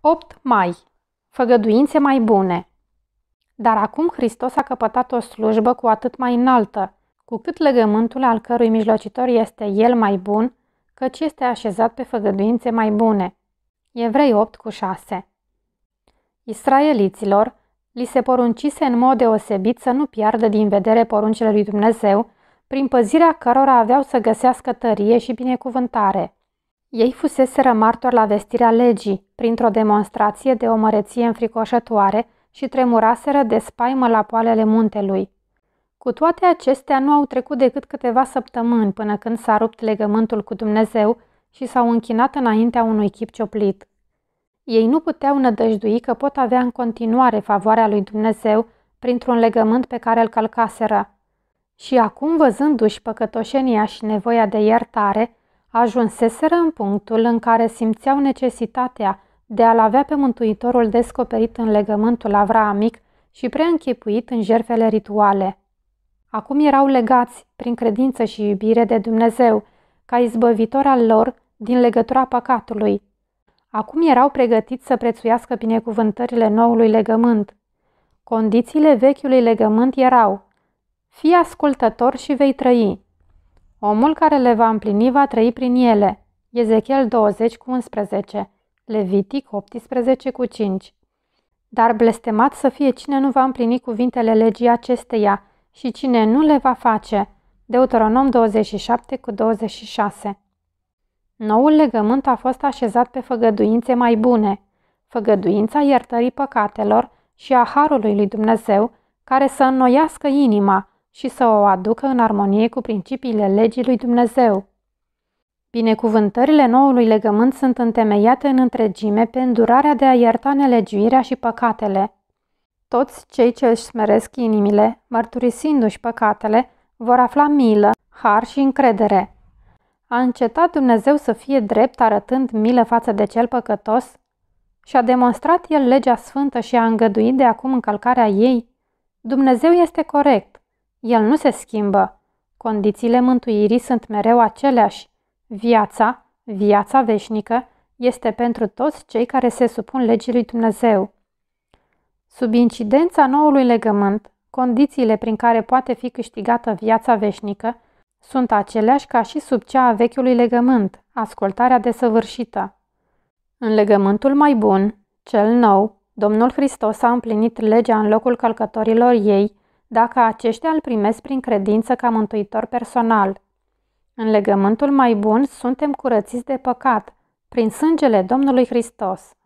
8 mai. Făgăduințe mai bune. Dar acum Hristos a căpătat o slujbă cu atât mai înaltă, cu cât legământul al cărui mijlocitor este el mai bun, căci este așezat pe făgăduințe mai bune. Evrei 8 cu 6 Israeliților li se poruncise în mod deosebit să nu piardă din vedere poruncile lui Dumnezeu, prin păzirea cărora aveau să găsească tărie și binecuvântare. Ei fuseseră martori la vestirea legii, printr-o demonstrație de o măreție înfricoșătoare și tremuraseră de spaimă la poalele muntelui. Cu toate acestea, nu au trecut decât câteva săptămâni până când s-a rupt legământul cu Dumnezeu și s-au închinat înaintea unui chip cioplit. Ei nu puteau nădăjdui că pot avea în continuare favoarea lui Dumnezeu printr-un legământ pe care îl călcaseră. Și acum, văzându-și păcătoșenia și nevoia de iertare, Ajunseseră în punctul în care simțeau necesitatea de a-l avea pe Mântuitorul descoperit în legământul avraamic și preînchipuit în jerfele rituale. Acum erau legați, prin credință și iubire de Dumnezeu, ca izbăvitor al lor din legătura păcatului. Acum erau pregătiți să prețuiască binecuvântările noului legământ. Condițiile vechiului legământ erau Fii ascultător și vei trăi. Omul care le va împlini va trăi prin ele. Ezechiel 20 cu 11, Levitic 18 cu 5. Dar blestemat să fie cine nu va împlini cuvintele legii acesteia și cine nu le va face. Deuteronom 27 cu 26. Noul legământ a fost așezat pe făgăduințe mai bune, făgăduința iertării păcatelor și a harului lui Dumnezeu, care să înnoiască inima, și să o aducă în armonie cu principiile legii lui Dumnezeu. Binecuvântările noului legământ sunt întemeiate în întregime pe îndurarea de a ierta nelegiuirea și păcatele. Toți cei ce își smeresc inimile, mărturisindu-și păcatele, vor afla milă, har și încredere. A încetat Dumnezeu să fie drept arătând milă față de cel păcătos? Și a demonstrat el legea sfântă și a îngăduit de acum încălcarea ei? Dumnezeu este corect el nu se schimbă. Condițiile mântuirii sunt mereu aceleași. Viața, viața veșnică, este pentru toți cei care se supun legii lui Dumnezeu. Sub incidența noului legământ, condițiile prin care poate fi câștigată viața veșnică sunt aceleași ca și sub cea a vechiului legământ, ascultarea desăvârșită. În legământul mai bun, cel nou, Domnul Hristos a împlinit legea în locul călcătorilor ei dacă aceștia îl primesc prin credință ca mântuitor personal. În legământul mai bun suntem curățiți de păcat, prin sângele Domnului Hristos.